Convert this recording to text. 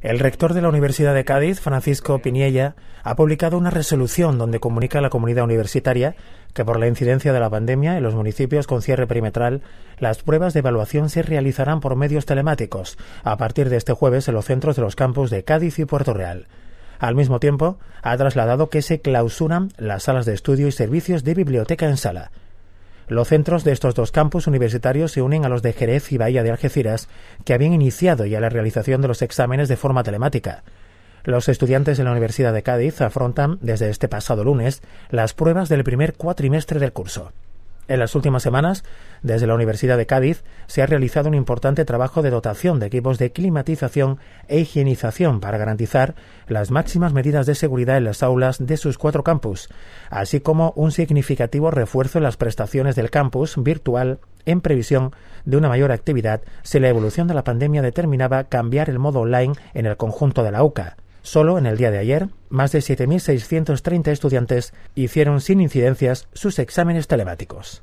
El rector de la Universidad de Cádiz, Francisco Piniella, ha publicado una resolución donde comunica a la comunidad universitaria que por la incidencia de la pandemia en los municipios con cierre perimetral, las pruebas de evaluación se realizarán por medios telemáticos a partir de este jueves en los centros de los campus de Cádiz y Puerto Real. Al mismo tiempo, ha trasladado que se clausuran las salas de estudio y servicios de biblioteca en sala. Los centros de estos dos campus universitarios se unen a los de Jerez y Bahía de Algeciras, que habían iniciado ya la realización de los exámenes de forma telemática. Los estudiantes de la Universidad de Cádiz afrontan desde este pasado lunes las pruebas del primer cuatrimestre del curso. En las últimas semanas, desde la Universidad de Cádiz, se ha realizado un importante trabajo de dotación de equipos de climatización e higienización para garantizar las máximas medidas de seguridad en las aulas de sus cuatro campus, así como un significativo refuerzo en las prestaciones del campus virtual en previsión de una mayor actividad si la evolución de la pandemia determinaba cambiar el modo online en el conjunto de la UCA. Solo en el día de ayer, más de 7.630 estudiantes hicieron sin incidencias sus exámenes telemáticos.